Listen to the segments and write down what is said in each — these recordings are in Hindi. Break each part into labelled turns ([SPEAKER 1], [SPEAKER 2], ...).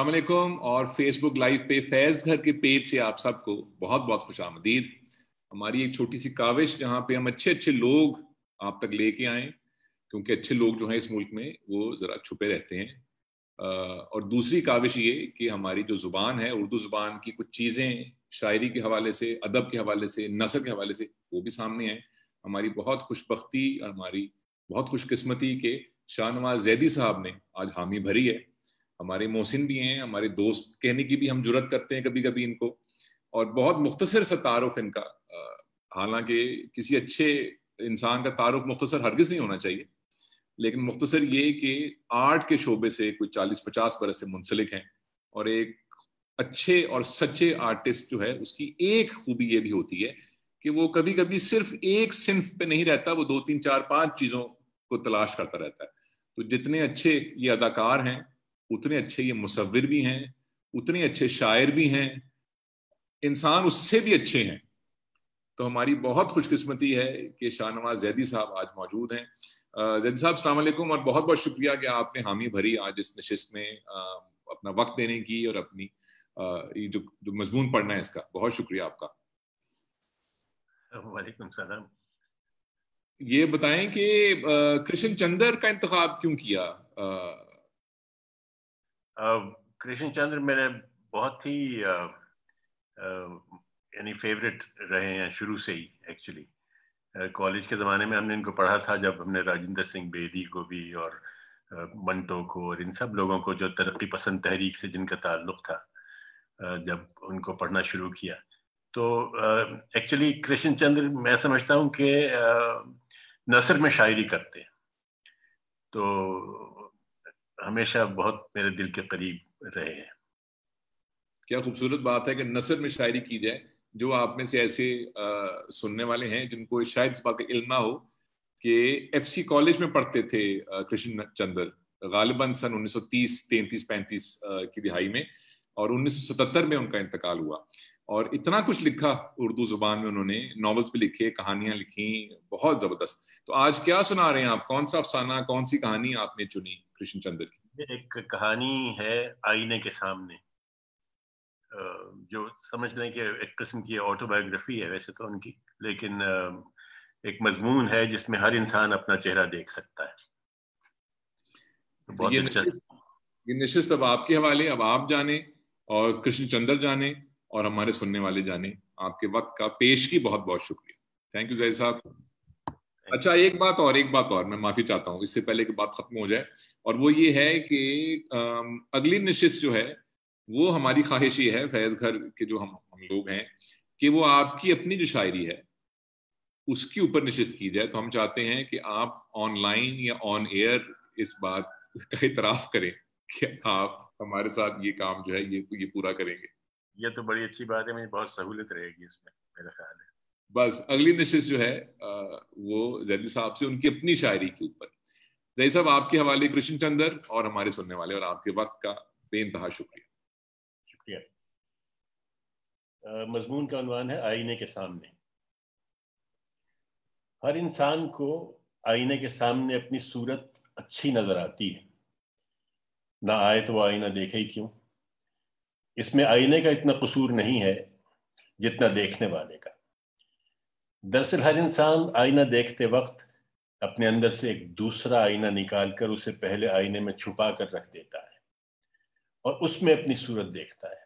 [SPEAKER 1] अलमेकम और फेसबुक लाइव पे फैज घर के पेज से आप सबको बहुत बहुत खुश आमदीद हमारी एक छोटी सी काविश जहाँ पे हम अच्छे अच्छे लोग आप तक लेके आए क्योंकि अच्छे लोग जो हैं इस मुल्क में वो ज़रा छुपे रहते हैं और दूसरी काविश ये कि हमारी जो ज़ुबान है उर्दू ज़ुबान की कुछ चीज़ें शायरी के हवाले से अदब के हवाले से नसर के हवाले से वो भी सामने आए हमारी बहुत खुशबी और हमारी बहुत खुशकस्मती के शाहनवाज जैदी साहब ने आज हामी भरी है हमारे मोहसिन भी हैं हमारे दोस्त कहने की भी हम जरूरत करते हैं कभी कभी इनको और बहुत मुख्तसर सा तारफ इनका हालांकि किसी अच्छे इंसान का तारफ मुख्तसर हरगज नहीं होना चाहिए लेकिन मुख्तसर ये कि आर्ट के शोबे से कोई चालीस पचास बरस से मुंसलिक हैं और एक अच्छे और सच्चे आर्टिस्ट जो है उसकी एक खूबी ये भी होती है कि वो कभी कभी सिर्फ एक सिंफ पे नहीं रहता वो दो तीन चार पांच चीज़ों को तलाश करता रहता है तो जितने अच्छे ये अदाकार हैं उतने अच्छे ये मुसविर भी हैं उतने अच्छे शायर भी हैं इंसान उससे भी अच्छे हैं तो हमारी बहुत खुशकिस्मती है कि शाहनवाज जैदी साहब आज मौजूद हैं जैदी साहब सलामकुम और बहुत बहुत शुक्रिया कि आपने हामी भरी आज इस नशस्त में अपना वक्त देने की और अपनी ये जो जो मजमून पढ़ना है इसका बहुत शुक्रिया आपका
[SPEAKER 2] वालेकुम सलाम
[SPEAKER 1] ये बताएं कि कृष्ण चंदर का इंतखब क्यों किया कृष्ण चंद्र मेरे बहुत ही
[SPEAKER 2] uh, uh, यानी फेवरेट रहे हैं शुरू से ही एक्चुअली कॉलेज uh, के ज़माने में हमने इनको पढ़ा था जब हमने राजेंद्र सिंह बेदी को भी और मंटो को और इन सब लोगों को जो तरक्की पसंद तहरीक से जिनका ताल्लुक था जब उनको पढ़ना शुरू किया तो एक्चुअली कृष्ण चंद्र मैं समझता हूँ कि नसर में शायरी करते हैं तो
[SPEAKER 1] हमेशा बहुत मेरे दिल
[SPEAKER 2] के करीब
[SPEAKER 1] रहे हैं क्या खूबसूरत बात है कि नसर में शायरी की जाए जो आप में से ऐसे आ, सुनने वाले हैं जिनको शायद इस बात का इल्म ना हो कि एफसी कॉलेज में पढ़ते थे कृष्ण चंद्र गालिबन सन 1930 33 35 की दिहाई में और 1977 में उनका इंतकाल हुआ और इतना कुछ लिखा उर्दू जुबान में उन्होंने नॉवेल्स भी लिखे कहानियां लिखी बहुत जबरदस्त तो आज क्या सुना रहे हैं आप कौन सा अफसाना कौन सी कहानी आपने चुनी कृष्ण चंद्र की एक कहानी है आईने के सामने
[SPEAKER 2] जो समझ लें कि एक किस्म की ऑटोबायोग्राफी है वैसे तो उनकी लेकिन
[SPEAKER 1] एक मजमून है जिसमें हर इंसान अपना चेहरा देख सकता है तो बहुत ये अच्छा ये निश्चित अब आपके हवाले अब आप जाने और कृष्ण चंद्र जाने और हमारे सुनने वाले जाने आपके वक्त का पेश की बहुत बहुत शुक्रिया थैंक यू जय साहब अच्छा एक बात और एक बात और मैं माफी चाहता हूँ इससे पहले की बात खत्म हो जाए और वो ये है कि अगली निश्चित जो है वो हमारी ख्वाहिश ये है फैज घर के जो हम हम लोग हैं कि वो आपकी अपनी जो शायरी है उसके ऊपर निश्चित की जाए तो हम चाहते हैं कि आप ऑनलाइन या ऑन एयर इस बात का इतराफ करें कि आप हमारे साथ ये काम जो है ये ये पूरा करेंगे
[SPEAKER 2] ये तो बड़ी अच्छी बात है मुझे बहुत
[SPEAKER 1] सहूलियत रहेगी इसमें मेरा ख्याल है बस अगली नशिश जो है वो जैदी साहब से उनकी अपनी शायरी के ऊपर जैदी साहब आपके हवाले कृष्ण चंदर और हमारे सुनने वाले और आपके वक्त का बेनतहा शुक्रिया शुक्रिया
[SPEAKER 2] मजमून का अनवान है आईने के सामने हर इंसान को आईने के सामने अपनी सूरत अच्छी नजर आती है ना आए तो वह आईना देखे ही क्यों इसमें आईने का इतना कसूर नहीं है जितना देखने वाले का दरअसल हर इंसान आईना देखते वक्त अपने अंदर से एक दूसरा आईना निकाल कर उसे पहले आईने में छुपा कर रख देता है और उसमें अपनी सूरत देखता है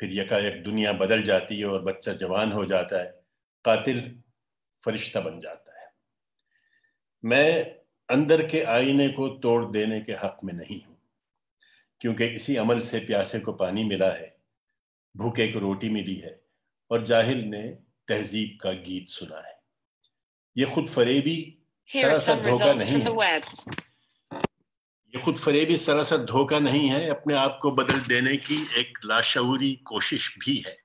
[SPEAKER 2] फिर यकायक दुनिया बदल जाती है और बच्चा जवान हो जाता है कातिल फरिश्ता बन जाता है मैं अंदर के आईने को तोड़ देने के हक में नहीं हूं क्योंकि इसी अमल से प्यासे को पानी मिला है भूखे को रोटी मिली है और जाहिल ने तहजीब का गीत सुना है ये खुद फरेबी सरासर धोखा नहीं है ये खुद फरेबी सरासर धोखा नहीं है अपने आप को बदल देने की एक लाशहूरी कोशिश भी है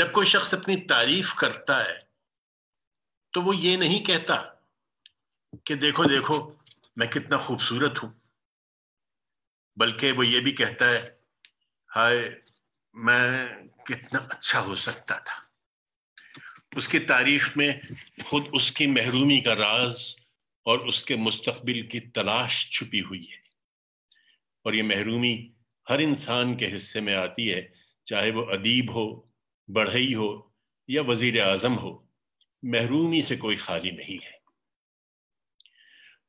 [SPEAKER 2] जब कोई शख्स अपनी तारीफ करता है तो वो ये नहीं कहता कि देखो देखो मैं कितना खूबसूरत हूं बल्कि वो ये भी कहता है हाय मैं कितना अच्छा हो सकता था उसकी तारीफ में खुद उसकी महरूमी का राज और उसके मुस्तबिल की तलाश छुपी हुई है और ये महरूमी हर इंसान के हिस्से में आती है चाहे वो अदीब हो बढ़ई हो या वजीर आजम हो महरूमी से कोई खाली नहीं है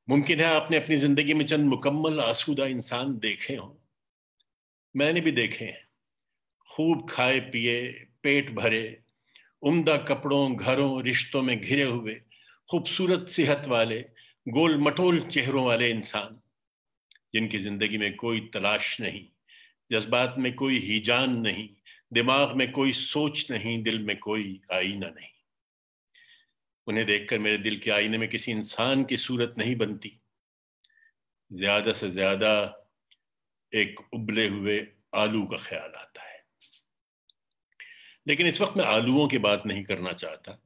[SPEAKER 2] मुमकिन है आपने अपनी ज़िंदगी में चंद मुकम्मल आसूदा इंसान देखे हों मैंने भी देखे हैं खूब खाए पिए पेट भरे उम्दा कपड़ों घरों रिश्तों में घिरे हुए खूबसूरत सेहत वाले गोल मटोल चेहरों वाले इंसान जिनकी ज़िंदगी में कोई तलाश नहीं जज्बात में कोई हिजान नहीं दिमाग में कोई सोच नहीं दिल में कोई आईना नहीं उन्हें देखकर मेरे दिल के आईने में किसी इंसान की सूरत नहीं बनती ज़्यादा से ज़्यादा एक उबले हुए आलू का ख्याल आता है लेकिन इस वक्त मैं आलुओं की बात नहीं करना चाहता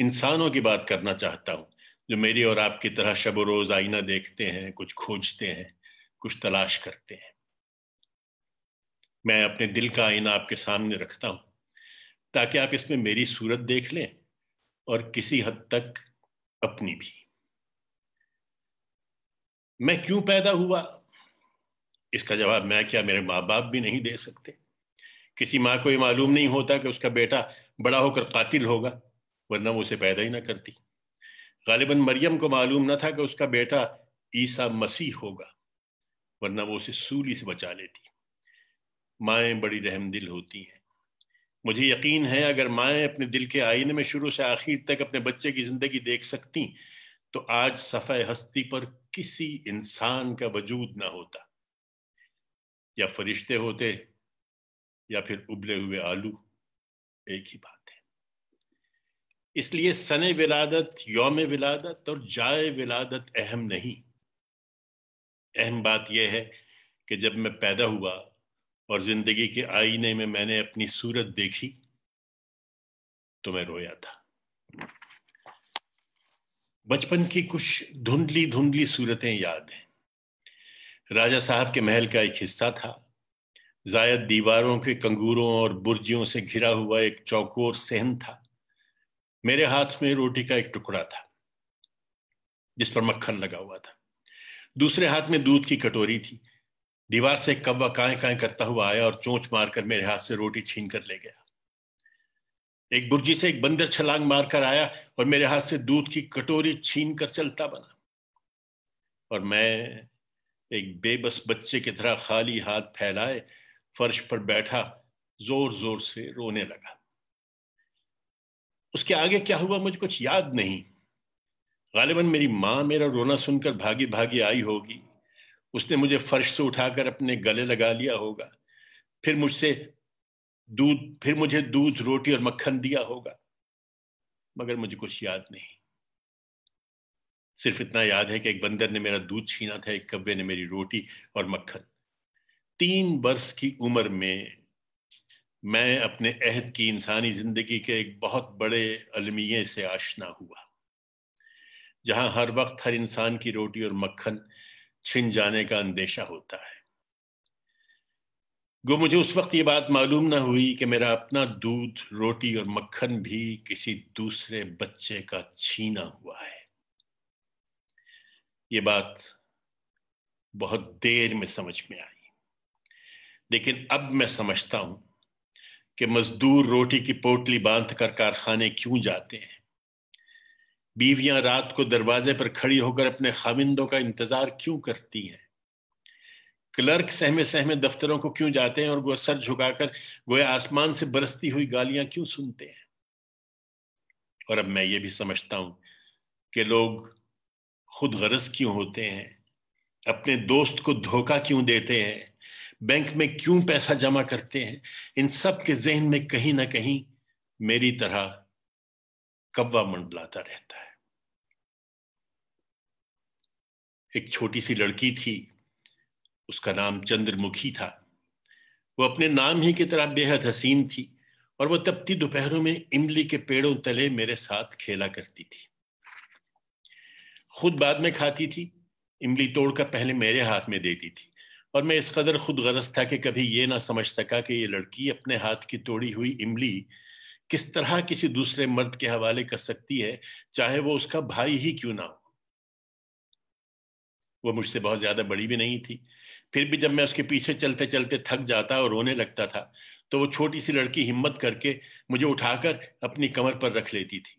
[SPEAKER 2] इंसानों की बात करना चाहता हूँ जो मेरी और आपकी तरह शब रोज आईना देखते हैं कुछ खोजते हैं कुछ तलाश करते हैं मैं अपने दिल का आईना आपके सामने रखता हूँ ताकि आप इसमें मेरी सूरत देख लें और किसी हद तक अपनी भी मैं क्यों पैदा हुआ इसका जवाब मैं क्या मेरे माँ बाप भी नहीं दे सकते किसी माँ को ये मालूम नहीं होता कि उसका बेटा बड़ा होकर कातिल होगा वरना वो उसे पैदा ही ना करती गालिबा मरियम को मालूम ना था कि उसका बेटा ईसा मसीह होगा वरना वो उसे सूली से बचा लेती माएँ बड़ी रहमदिल होती हैं मुझे यकीन है अगर माएँ अपने दिल के आईने में शुरू से आखिर तक अपने बच्चे की ज़िंदगी देख सकती तो आज सफ़े हस्ती पर किसी इंसान का वजूद ना होता या फरिश्ते होते या फिर उबले हुए आलू एक ही बात है इसलिए सने विलादत योम विलादत और जाय विलादत अहम नहीं अहम बात यह है कि जब मैं पैदा हुआ और जिंदगी के आईने में मैंने अपनी सूरत देखी तो मैं रोया था बचपन की कुछ धुंधली धुंधली सूरतें याद हैं राजा साहब के महल का एक हिस्सा था जायद दीवारों के कंगूरों और बुर्जियों से घिरा हुआ एक चौकोर सहन था मेरे हाथ में रोटी का एक टुकड़ा था जिस पर मक्खन लगा हुआ था दूसरे हाथ में दूध की कटोरी थी दीवार से कब्बा काय काय करता हुआ आया और चोंच मारकर मेरे हाथ से रोटी छीन कर ले गया एक बुर्जी से एक बंदर छलांग मारकर आया और मेरे हाथ से दूध की कटोरी छीन कर चलता बना और मैं एक बेबस बच्चे की तरह खाली हाथ फैलाए फर्श पर बैठा जोर जोर से रोने लगा उसके आगे क्या हुआ मुझे कुछ याद नहीं गालिबन मेरी माँ मेरा रोना सुनकर भागी भागी आई होगी उसने मुझे फर्श से उठाकर अपने गले लगा लिया होगा फिर मुझसे दूध फिर मुझे दूध रोटी और मक्खन दिया होगा मगर मुझे कुछ याद नहीं सिर्फ इतना याद है कि एक बंदर ने मेरा दूध छीना था एक कब्बे ने मेरी रोटी और मक्खन तीन वर्ष की उम्र में मैं अपने अहद की इंसानी ज़िंदगी के एक बहुत बड़े अलमिये से आशना हुआ जहां हर वक्त हर इंसान की रोटी और मक्खन छिन जाने का अंदेशा होता है गो मुझे उस वक्त ये बात मालूम ना हुई कि मेरा अपना दूध रोटी और मक्खन भी किसी दूसरे बच्चे का छीना हुआ है ये बात बहुत देर में समझ में आई लेकिन अब मैं समझता हूं कि मजदूर रोटी की पोटली बांध कर कारखाने क्यों जाते हैं बीवियां रात को दरवाजे पर खड़ी होकर अपने खामिंदों का इंतजार क्यों करती हैं क्लर्क सहमे सहमे दफ्तरों को क्यों जाते हैं और गो सर झुकाकर गोए आसमान से बरसती हुई गालियां क्यों सुनते हैं और अब मैं ये भी समझता हूं कि लोग खुद गरज क्यों होते हैं अपने दोस्त को धोखा क्यों देते हैं बैंक में क्यों पैसा जमा करते हैं इन सब के जहन में कहीं ना कहीं मेरी तरह कब्बा मंडलाता रहता है एक छोटी सी लड़की थी उसका नाम चंद्रमुखी था वो अपने नाम ही की तरह बेहद हसीन थी और वो तपती दोपहरों में इमली के पेड़ों तले मेरे साथ खेला करती थी खुद बाद में खाती थी इमली तोड़कर पहले मेरे हाथ में देती थी और मैं इस कदर खुद गरज था कि कभी ये ना समझ सका कि ये लड़की अपने हाथ की तोड़ी हुई इमली किस तरह किसी दूसरे मर्द के हवाले कर सकती है चाहे वो उसका भाई ही क्यों ना हो वो मुझसे बहुत ज्यादा बड़ी भी नहीं थी फिर भी जब मैं उसके पीछे चलते चलते थक जाता और रोने लगता था तो वो छोटी सी लड़की हिम्मत करके मुझे उठाकर अपनी कमर पर रख लेती थी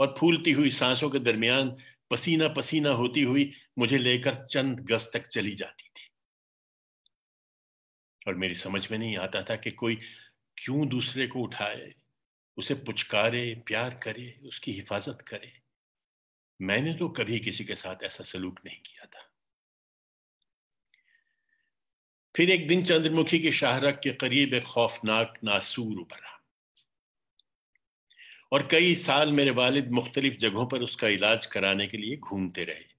[SPEAKER 2] और फूलती हुई सांसों के दरमियान पसीना पसीना होती हुई मुझे लेकर चंद गज तक चली जाती थी और मेरी समझ में नहीं आता था कि कोई क्यों दूसरे को उठाए उसे पुचकारे प्यार करे उसकी हिफाजत करे मैंने तो कभी किसी के साथ ऐसा सलूक नहीं किया था फिर एक दिन चंद्रमुखी के शाहरख के करीब एक खौफनाक नासूर उभरा और कई साल मेरे वालिद मुख्तलिफ जगहों पर उसका इलाज कराने के लिए घूमते रहे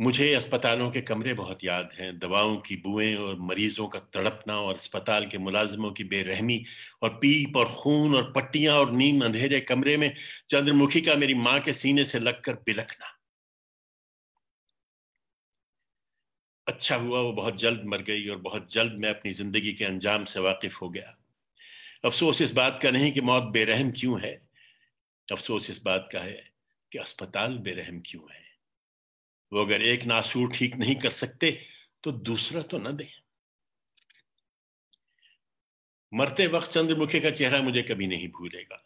[SPEAKER 2] मुझे अस्पतालों के कमरे बहुत याद हैं दवाओं की बुएं और मरीजों का तड़पना और अस्पताल के मुलाजमों की बेरहमी और पीप और खून और पट्टियां और नीम अंधेरे कमरे में चंद्रमुखी का मेरी माँ के सीने से लगकर बिलखना अच्छा हुआ वो बहुत जल्द मर गई और बहुत जल्द मैं अपनी जिंदगी के अंजाम से वाकिफ हो गया अफसोस इस बात का नहीं कि मौत बेरहम क्यों है अफसोस इस बात का है कि अस्पताल बेरहम क्यों है वो अगर एक नासूर ठीक नहीं कर सकते तो दूसरा तो ना दे मरते वक्त चंद्रमुखी का चेहरा मुझे कभी नहीं भूलेगा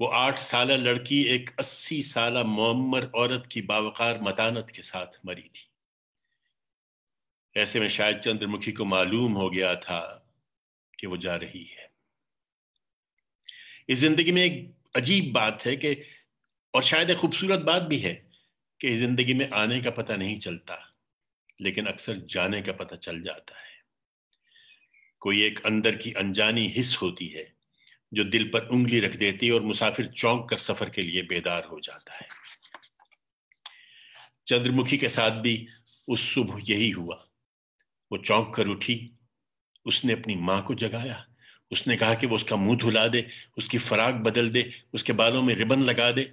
[SPEAKER 2] वो आठ साल लड़की एक अस्सी साल मोहम्मर औरत की बावकार मतानत के साथ मरी थी ऐसे में शायद चंद्रमुखी को मालूम हो गया था कि वो जा रही है इस जिंदगी में एक अजीब बात है कि और शायद एक खूबसूरत बात भी है कि जिंदगी में आने का पता नहीं चलता लेकिन अक्सर जाने का पता चल जाता है कोई एक अंदर की अनजानी हिस्स होती है जो दिल पर उंगली रख देती है और मुसाफिर चौंक कर सफर के लिए बेदार हो जाता है चंद्रमुखी के साथ भी उस सुबह यही हुआ वो चौंक कर उठी उसने अपनी माँ को जगाया उसने कहा कि वो उसका मुंह धुला दे उसकी फराक बदल दे उसके बालों में रिबन लगा दे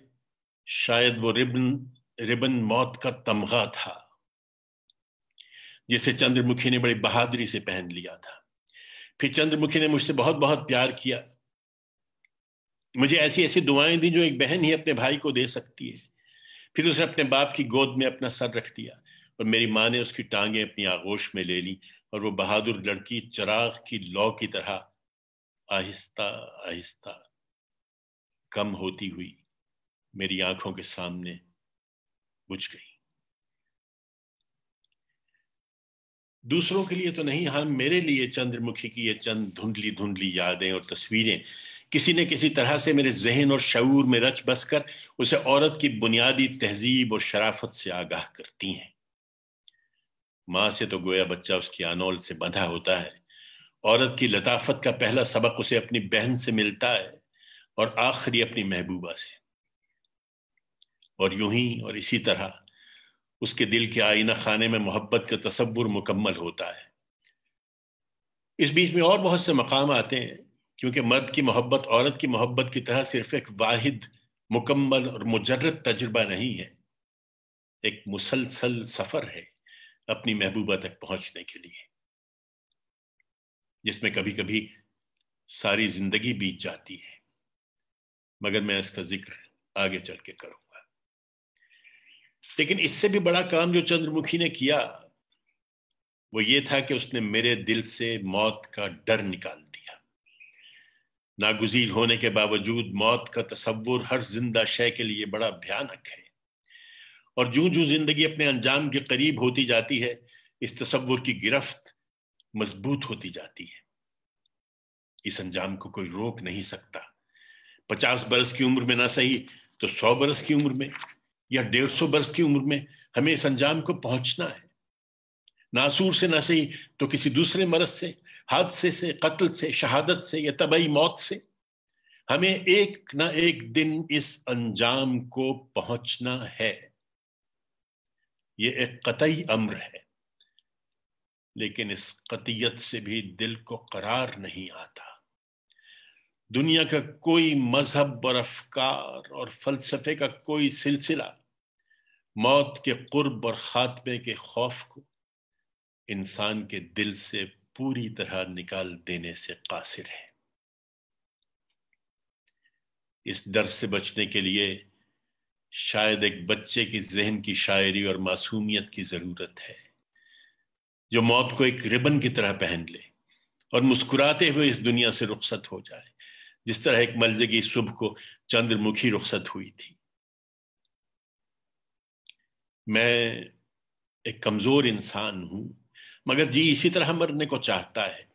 [SPEAKER 2] शायद वो रिबन रिबन मौत का तमगा था जिसे चंद्रमुखी ने बड़ी बहादुरी से पहन लिया था फिर चंद्रमुखी ने मुझसे बहुत बहुत प्यार किया मुझे ऐसी ऐसी दुआएं दी जो एक बहन ही अपने भाई को दे सकती है फिर उसने अपने बाप की गोद में अपना सर रख दिया और मेरी माँ ने उसकी टांगें अपनी आगोश में ले ली और वो बहादुर लड़की चराग की लौ की तरह आहिस्ता आहिस्ता कम होती हुई मेरी आंखों के सामने बुझ गई दूसरों के लिए तो नहीं हाँ मेरे लिए चंद्रमुखी की ये चंद धुंधली धुंधली यादें और तस्वीरें किसी न किसी तरह से मेरे जहन और शऊर में रच बस कर उसे औरत की बुनियादी तहजीब और शराफत से आगाह करती हैं माँ से तो गोया बच्चा उसकी आनोल से बंधा होता है औरत की लताफत का पहला सबक उसे अपनी बहन से मिलता है और आखिरी अपनी महबूबा से और यूं ही और इसी तरह उसके दिल के आईना खाने में मोहब्बत का तस्वुर मुकम्मल होता है इस बीच में और बहुत से मकाम आते हैं क्योंकि मर्द की मोहब्बत औरत की मोहब्बत की तरह सिर्फ एक वाहिद मुकम्मल और मुजरद तजुर्बा नहीं है एक मुसलसल सफ़र है अपनी महबूबा तक पहुंचने के लिए जिसमें कभी कभी सारी जिंदगी बीत जाती है मगर मैं इसका जिक्र आगे चल के करूं लेकिन इससे भी बड़ा काम जो चंद्रमुखी ने किया वो ये था कि उसने मेरे दिल से मौत का डर निकाल दिया नागुजीर होने के बावजूद मौत का तस्वुर हर जिंदा शय के लिए बड़ा भयानक है और जू जू जिंदगी अपने अंजाम के करीब होती जाती है इस तस्वुर की गिरफ्त मजबूत होती जाती है इस अंजाम को कोई रोक नहीं सकता पचास बरस की उम्र में ना सही तो सौ बरस की उम्र में या डेढ़ सौ वर्ष की उम्र में हमें इस अंजाम को पहुंचना है नासूर से ना सही तो किसी दूसरे मरद से हादसे से कत्ल से शहादत से या तबाही मौत से हमें एक ना एक दिन इस अंजाम को पहुंचना है ये एक कतई अम्र है लेकिन इस कतियत से भी दिल को करार नहीं आता दुनिया का कोई मजहब और अफकार और फलसफे का कोई सिलसिला मौत के कुर्ब और ख़ात्मे के खौफ को इंसान के दिल से पूरी तरह निकाल देने से कासिर है इस डर से बचने के लिए शायद एक बच्चे की जहन की शायरी और मासूमियत की ज़रूरत है जो मौत को एक रिबन की तरह पहन ले और मुस्कुराते हुए इस दुनिया से रुखसत हो जाए जिस तरह एक मलजगी सुबह को चंद्रमुखी रुखसत हुई थी मैं एक कमजोर इंसान हूं मगर जी इसी तरह मरने को चाहता है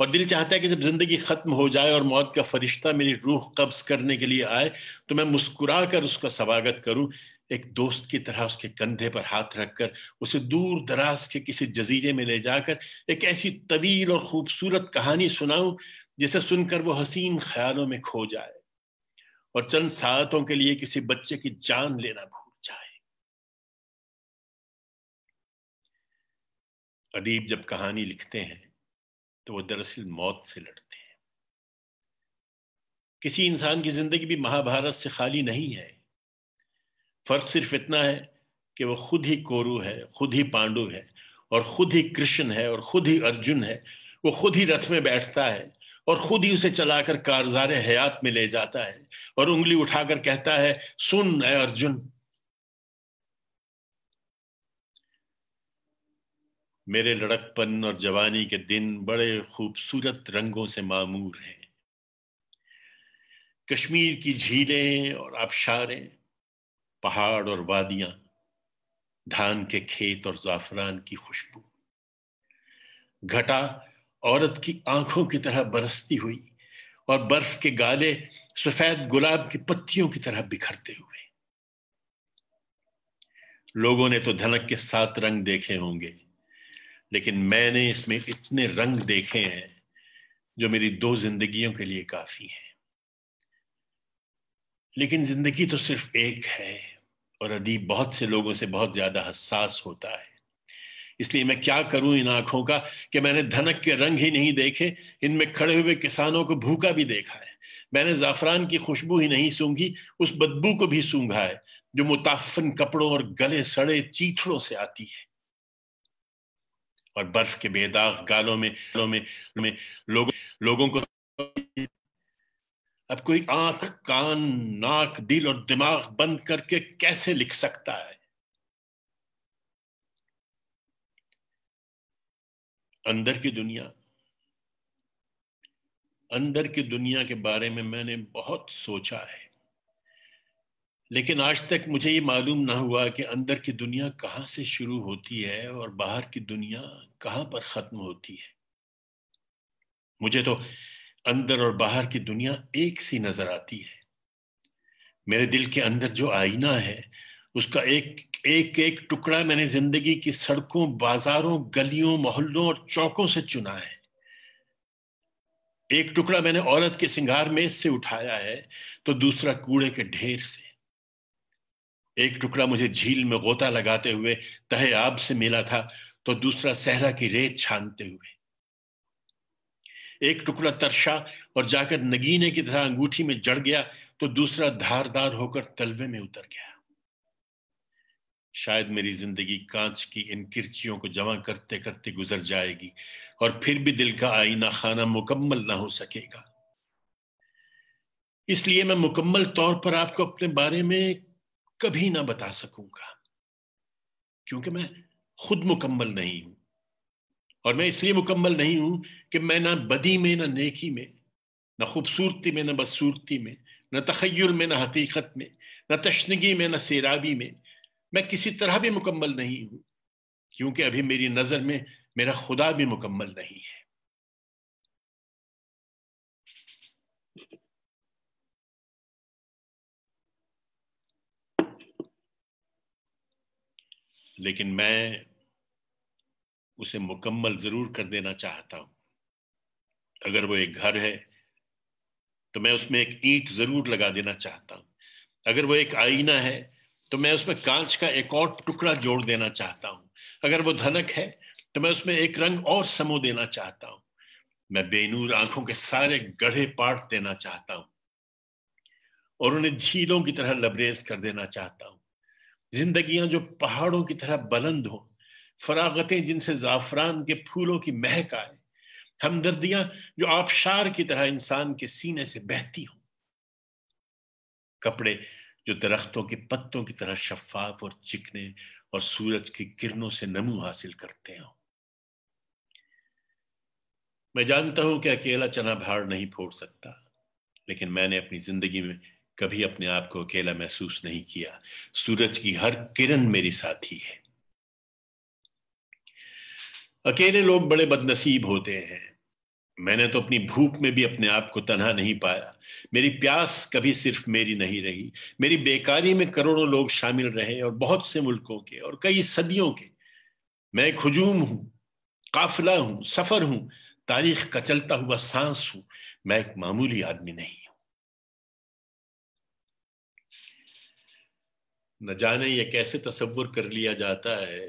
[SPEAKER 2] और दिल चाहता है कि जब जिंदगी खत्म हो जाए और मौत का फरिश्ता मेरी रूह कब्ज करने के लिए आए तो मैं मुस्कुरा कर उसका स्वागत करूं एक दोस्त की तरह उसके कंधे पर हाथ रखकर उसे दूर दराज के किसी जजीरे में ले जाकर एक ऐसी तवील और खूबसूरत कहानी सुनाऊं जिसे सुनकर वो हसीन ख्यालों में खो जाए और चंद सातों के लिए किसी बच्चे की जान लेना भूल अदीब जब कहानी लिखते हैं तो वो दरअसल मौत से लड़ते हैं किसी इंसान की ज़िंदगी भी महाभारत से खाली नहीं है फ़र्क सिर्फ इतना है कि वो खुद ही कोरु है खुद ही पांडु है और खुद ही कृष्ण है और खुद ही अर्जुन है वो खुद ही रथ में बैठता है और खुद ही उसे चलाकर कारजार हयात में ले जाता है और उंगली उठाकर कहता है सुन अर्जुन मेरे लड़कपन और जवानी के दिन बड़े खूबसूरत रंगों से मामूर हैं कश्मीर की झीलें और आबशारें पहाड़ और वादियां धान के खेत और जाफरान की खुशबू घटा औरत की आंखों की तरह बरसती हुई और बर्फ के गाले सफेद गुलाब की पत्तियों की तरह बिखरते हुए लोगों ने तो धनक के सात रंग देखे होंगे लेकिन मैंने इसमें इतने रंग देखे हैं जो मेरी दो जिंदगियों के लिए काफी हैं लेकिन जिंदगी तो सिर्फ एक है और अदीब बहुत से लोगों से बहुत ज्यादा हसास होता है इसलिए मैं क्या करूं इन आंखों का कि मैंने धनक के रंग ही नहीं देखे इनमें खड़े हुए किसानों को भूखा भी देखा है मैंने जाफरान की खुशबू ही नहीं सूंघी उस बदबू को भी सूंघा है जो मुताफन कपड़ों और गले सड़े चीथड़ों से आती है और बर्फ के बेदाग गालों में में, में लोगों लोगों को अब कोई आंख कान नाक दिल और दिमाग बंद करके कैसे लिख सकता है अंदर की दुनिया अंदर की दुनिया के बारे में मैंने बहुत सोचा है लेकिन आज तक मुझे ये मालूम ना हुआ कि अंदर की दुनिया कहाँ से शुरू होती है और बाहर की दुनिया कहाँ पर ख़त्म होती है मुझे तो अंदर और बाहर की दुनिया एक सी नज़र आती है मेरे दिल के अंदर जो आईना है उसका एक एक एक टुकड़ा मैंने ज़िंदगी की सड़कों बाज़ारों गलियों मोहल्लों और चौकों से चुना है एक टुकड़ा मैंने औरत के सिंगार मेज से उठाया है तो दूसरा कूड़े के ढेर से एक टुकड़ा मुझे झील में गोता लगाते हुए तहे आब से मिला था तो दूसरा सहरा की रेत छानते हुए एक टुकड़ा तरशा और जाकर नगीने की तरह अंगूठी में जड़ गया तो दूसरा धारदार होकर तलवे में उतर गया शायद मेरी जिंदगी कांच की इन किरचियों को जमा करते करते गुजर जाएगी और फिर भी दिल का आईना खाना मुकम्मल ना हो सकेगा इसलिए मैं मुकम्मल तौर पर आपको अपने बारे में कभी ना बता सकूंगा क्योंकि मैं खुद मुकम्मल नहीं हूं और मैं इसलिए मुकम्मल नहीं हूं कि मैं ना बदी में ना नेकी में ना खूबसूरती में ना बदसूरती में ना तखयल में ना हकीकत में ना तशनगी में ना सैराबी में मैं किसी तरह भी मुकम्मल नहीं हूं क्योंकि अभी मेरी नज़र में मेरा खुदा भी मुकम्मल नहीं है लेकिन मैं उसे मुकम्मल ज़रूर कर देना चाहता हूं अगर वो एक घर है तो मैं उसमें एक ईंट ज़रूर लगा देना चाहता हूं अगर वो एक आईना है तो मैं उसमें कांच का एक और टुकड़ा जोड़ देना चाहता हूं अगर वो धनक है तो मैं उसमें एक रंग और समो देना चाहता हूं मैं बेनूर आंखों के सारे गढ़े पाट देना चाहता हूं और उन्हें झीलों की तरह लबरेज कर देना चाहता हूं जिंदगियां जो पहाड़ों की तरह बुलंद हो फरागतें जिनसे ज़ाफ़रान के फूलों की महक आए हमदर्दियां जो आबशार की तरह इंसान के सीने से बहती हों कपड़े जो दरख्तों के पत्तों की तरह शफाफ और चिकने और सूरज की किरणों से नमू हासिल करते हों मैं जानता हूं कि अकेला चना भाड़ नहीं फोड़ सकता लेकिन मैंने अपनी जिंदगी में कभी अपने आप को अकेला महसूस नहीं किया सूरज की हर किरण मेरी साथी है अकेले लोग बड़े बदनसीब होते हैं मैंने तो अपनी भूख में भी अपने आप को तनहा नहीं पाया मेरी प्यास कभी सिर्फ मेरी नहीं रही मेरी बेकारी में करोड़ों लोग शामिल रहे और बहुत से मुल्कों के और कई सदियों के मैं एक हजूम हूं काफिला हूं सफर हूं तारीख का चलता हुआ सांस हूं मैं एक मामूली आदमी नहीं न जाने ये कैसे तस्वुर कर लिया जाता है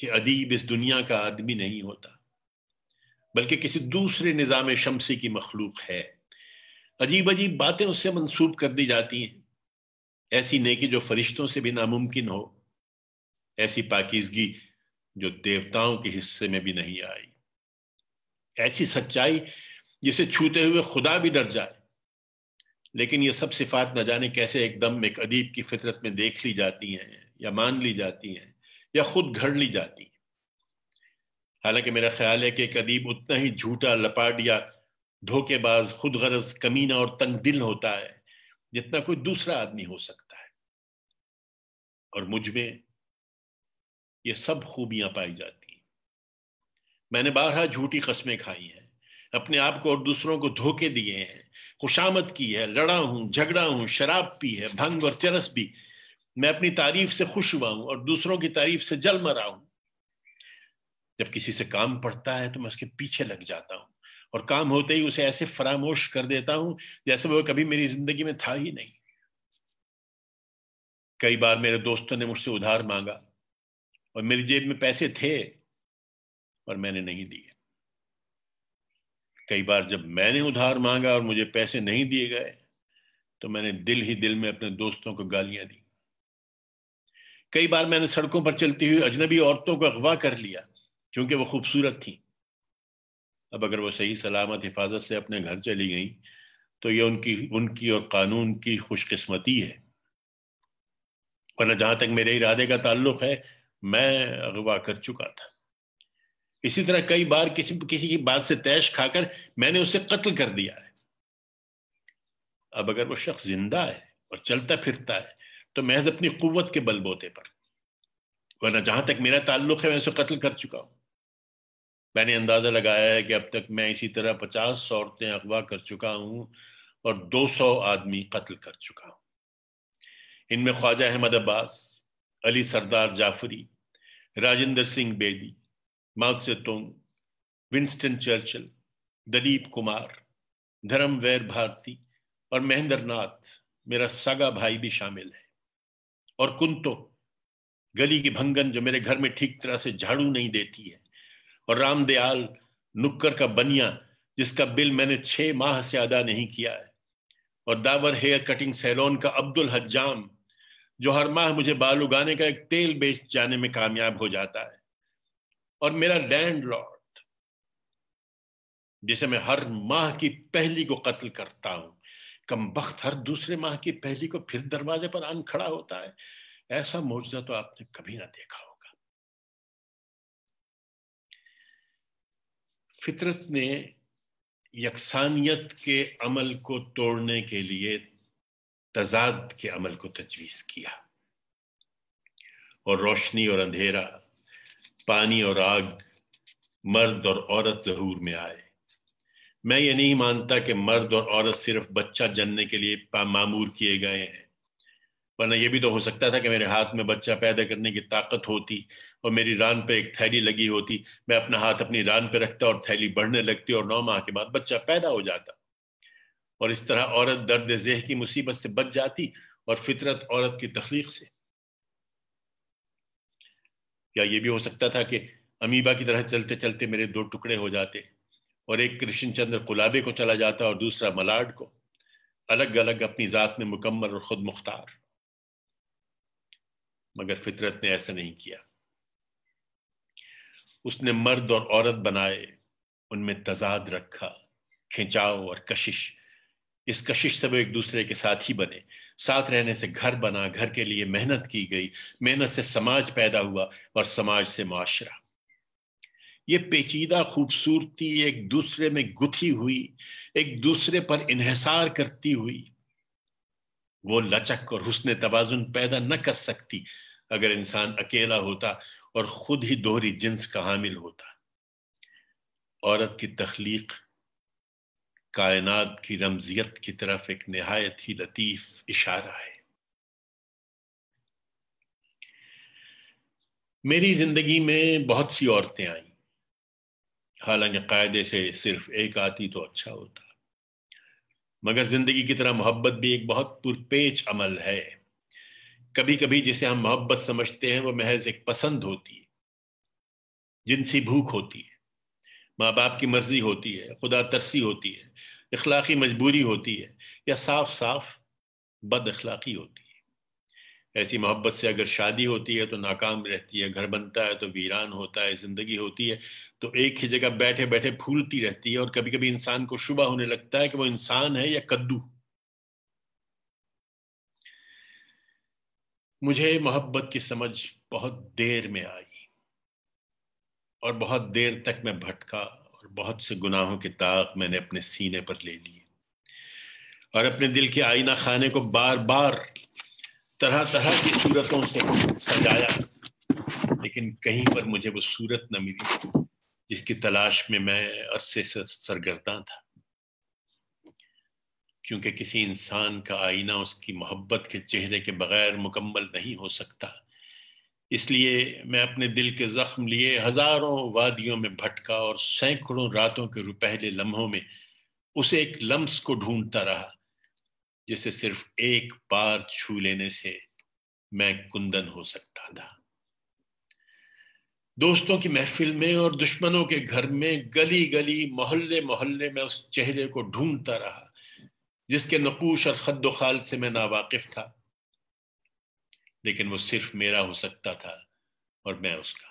[SPEAKER 2] कि अदीब इस दुनिया का आदमी नहीं होता बल्कि किसी दूसरे निज़ाम शमसी की मखलूक है अजीब अजीब बातें उससे मंसूब कर दी जाती हैं ऐसी नेकी जो फरिश्तों से भी नामुमकिन हो ऐसी पाकिजगी जो देवताओं के हिस्से में भी नहीं आई ऐसी सच्चाई जिसे छूते हुए खुदा भी डर जाए लेकिन ये सब सिफात न जाने कैसे एकदम एक अदीब की फितरत में देख ली जाती हैं या मान ली जाती हैं या खुद घड़ ली जाती हैं हालांकि मेरा ख्याल है कि एक अदीब उतना ही झूठा लपाट या धोखेबाज खुद गरज कमीना और तंग दिल होता है जितना कोई दूसरा आदमी हो सकता है और मुझ में ये सब खूबियां पाई जाती हैं मैंने बारह झूठी कस्में खाई हैं अपने आप को और दूसरों को धोखे दिए हैं खुशामद की है लड़ा हूं झगड़ा हूं शराब पी है भंग और चरस भी मैं अपनी तारीफ से खुश हुआ हूं और दूसरों की तारीफ से जल मरा हूं जब किसी से काम पड़ता है तो मैं उसके पीछे लग जाता हूं और काम होते ही उसे ऐसे फरामोश कर देता हूं जैसे वो कभी मेरी जिंदगी में था ही नहीं कई बार मेरे दोस्तों ने मुझसे उधार मांगा और मेरी जेब में पैसे थे और मैंने नहीं दिए कई बार जब मैंने उधार मांगा और मुझे पैसे नहीं दिए गए तो मैंने दिल ही दिल में अपने दोस्तों को गालियां दी कई बार मैंने सड़कों पर चलती हुई अजनबी औरतों को अगवा कर लिया क्योंकि वो खूबसूरत थी अब अगर वो सही सलामत हिफाजत से अपने घर चली गई तो ये उनकी उनकी और कानून की खुशकिस्मती है वरना जहां तक मेरे इरादे का ताल्लुक है मैं अगवा कर चुका था इसी तरह कई बार किसी किसी की बात से तैश खाकर मैंने उसे कत्ल कर दिया है अब अगर वो शख्स जिंदा है और चलता फिरता है तो महज अपनी कुत के बलबोते पर वरना जहां तक मेरा ताल्लुक है मैं उसे कत्ल कर चुका हूं मैंने अंदाजा लगाया है कि अब तक मैं इसी तरह पचास सौ औरतें अगवा कर चुका हूं और दो सौ आदमी कत्ल कर चुका हूं इनमें ख्वाजा अहमद अब्बास अली सरदार जाफरी राजेंद्र सिंह बेदी मार्क्सेतोंग विंस्टन चर्चिल दलीप कुमार धर्मवैर भारती और महेंद्र नाथ मेरा सगा भाई भी शामिल है और कुंतो गली की भंगन जो मेरे घर में ठीक तरह से झाड़ू नहीं देती है और रामदयाल नुक्कर का बनिया जिसका बिल मैंने छह माह से अदा नहीं किया है और दावर हेयर कटिंग सैलोन का अब्दुल हजाम जो हर माह मुझे बाल उगाने का एक तेल बेच जाने में कामयाब हो जाता है और मेरा लैंडलॉर्ड जिसे मैं हर माह की पहली को कत्ल करता हूं कम वक्त हर दूसरे माह की पहली को फिर दरवाजे पर आन खड़ा होता है ऐसा मुआवजा तो आपने कभी ना देखा होगा फितरत ने यकसानियत के अमल को तोड़ने के लिए तजाद के अमल को तजवीज किया और रोशनी और अंधेरा पानी और आग मर्द और औरत जहूर में आए मैं ये नहीं मानता कि मर्द और औरत सिर्फ बच्चा जनने के लिए मामूर किए गए हैं वरना यह भी तो हो सकता था कि मेरे हाथ में बच्चा पैदा करने की ताकत होती और मेरी रान पे एक थैली लगी होती मैं अपना हाथ अपनी रान पे रखता और थैली बढ़ने लगती और नौ माह के बाद बच्चा पैदा हो जाता और इस तरह औरत दर्द जह की मुसीबत से बच जाती और फितरत औरत की तख्लीक से क्या ये भी हो सकता था कि अमीबा की तरह चलते चलते मेरे दो टुकड़े हो जाते और एक कृष्णचंद्र कुलाबे को चला जाता और दूसरा मलाड को अलग अलग अपनी ज़ात में मुकम्मल और ख़ुद मुख्तार मगर फितरत ने ऐसा नहीं किया उसने मर्द और औरत बनाए उनमें तजाद रखा खिंचाव और कशिश इस कशिश से वो एक दूसरे के साथ ही बने साथ रहने से घर बना घर के लिए मेहनत की गई मेहनत से समाज पैदा हुआ और समाज से मुआरा ये पेचीदा खूबसूरती एक दूसरे में गुथी हुई एक दूसरे पर इन्हसार करती हुई वो लचक और हुसन तोज़ुन पैदा न कर सकती अगर इंसान अकेला होता और खुद ही दोहरी जिन्स का हामिल होता औरत की तख्लीक कायनात की रमजियत की तरफ एक नहायत ही लतीफ इशारा है मेरी जिंदगी में बहुत सी औरतें आई हालांकि कायदे से सिर्फ एक आती तो अच्छा होता मगर जिंदगी की तरह मोहब्बत भी एक बहुत पुरपेच अमल है कभी कभी जिसे हम मोहब्बत समझते हैं वो महज एक पसंद होती है जिनसी भूख होती है माँ बाप की मर्जी होती है खुदा तरसी होती है अखलाकी मजबूरी होती है या साफ साफ बद अखलाकी होती है ऐसी मोहब्बत से अगर शादी होती है तो नाकाम रहती है घर बनता है तो वीरान होता है ज़िंदगी होती है तो एक ही जगह बैठे बैठे फूलती रहती है और कभी कभी इंसान को शुबा होने लगता है कि वो इंसान है या कद्दू मुझे मोहब्बत की समझ बहुत देर में आई और बहुत देर तक मैं भटका और बहुत से गुनाहों के ताक मैंने अपने सीने पर ले लिए और अपने दिल के आईना खाने को बार बार तरह तरह की सूरतों से सजाया लेकिन कहीं पर मुझे वो सूरत न मिली जिसकी तलाश में मैं अरसे से सरगर्दा था क्योंकि किसी इंसान का आईना उसकी मोहब्बत के चेहरे के बगैर मुकम्मल नहीं हो सकता इसलिए मैं अपने दिल के जख्म लिए हजारों वादियों में भटका और सैकड़ों रातों के रुपहले लम्हों में उसे एक लम्स को ढूंढता रहा जिसे सिर्फ एक बार छू लेने से मैं कुंदन हो सकता था दोस्तों की महफिल में और दुश्मनों के घर में गली गली मोहल्ले मोहल्ले में उस चेहरे को ढूंढता रहा जिसके नकूश और खद खाल से मैं नावाकिफ था लेकिन वो सिर्फ मेरा हो सकता था और मैं उसका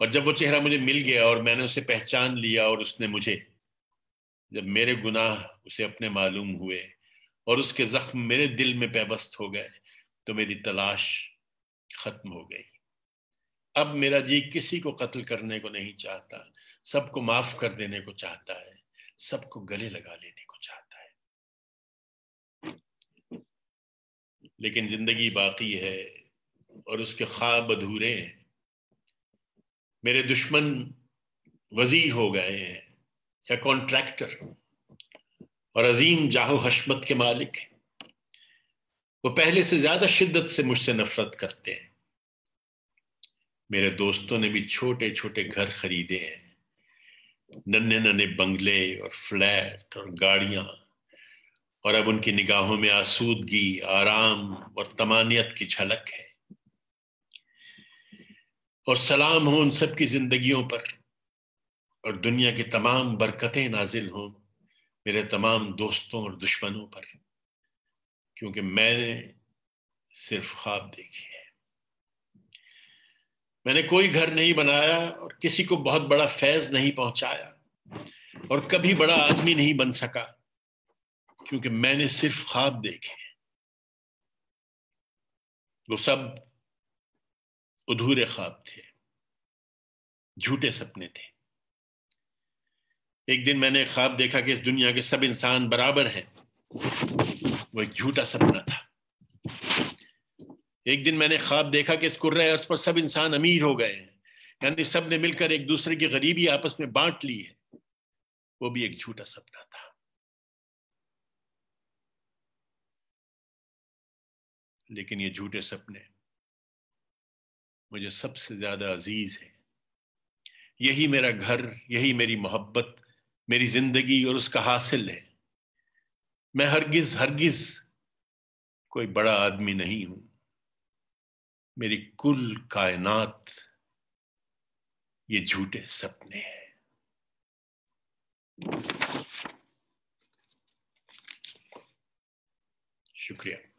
[SPEAKER 2] और जब वो चेहरा मुझे मिल गया और मैंने उसे पहचान लिया और उसने मुझे जब मेरे गुनाह उसे अपने मालूम हुए और उसके जख्म मेरे दिल में पैबस्त हो गए तो मेरी तलाश खत्म हो गई अब मेरा जी किसी को कत्ल करने को नहीं चाहता सबको माफ कर देने को चाहता है सबको गले लगा लेने को लेकिन ज़िंदगी बाकी है और उसके ख्वाब अधूरे हैं मेरे दुश्मन वजी हो गए हैं या कॉन्ट्रैक्टर और अजीम जाहो हशमत के मालिक हैं वो पहले से ज़्यादा शिद्दत से मुझसे नफरत करते हैं मेरे दोस्तों ने भी छोटे छोटे घर खरीदे हैं नन्हे नन्हे बंगले और फ्लैट और गाड़ियां और अब उनकी निगाहों में आसूदगी आराम और तमानियत की झलक है और सलाम हो उन सबकी जिंदगियों पर और दुनिया की तमाम बरकतें नाजिल हों मेरे तमाम दोस्तों और दुश्मनों पर क्योंकि मैंने सिर्फ ख्वाब देखे हैं मैंने कोई घर नहीं बनाया और किसी को बहुत बड़ा फैज नहीं पहुंचाया और कभी बड़ा आदमी नहीं बन सका क्योंकि मैंने सिर्फ ख्वाब देखे वो सब अधूरे ख्वाब थे झूठे सपने थे एक दिन मैंने ख्वाब देखा कि इस दुनिया के सब इंसान बराबर हैं वो एक झूठा सपना था एक दिन मैंने ख्वाब देखा कि इस कुर्रे अर्ज पर सब इंसान अमीर हो गए हैं यानी सब ने मिलकर एक दूसरे की गरीबी आपस में बांट ली है वो भी एक झूठा सपना था लेकिन ये झूठे सपने मुझे सबसे ज़्यादा अजीज़ है यही मेरा घर यही मेरी मोहब्बत मेरी ज़िंदगी और उसका हासिल है मैं हरगिज़ हरगिज़ कोई बड़ा आदमी नहीं हूं मेरी कुल कायनात ये झूठे सपने हैं शुक्रिया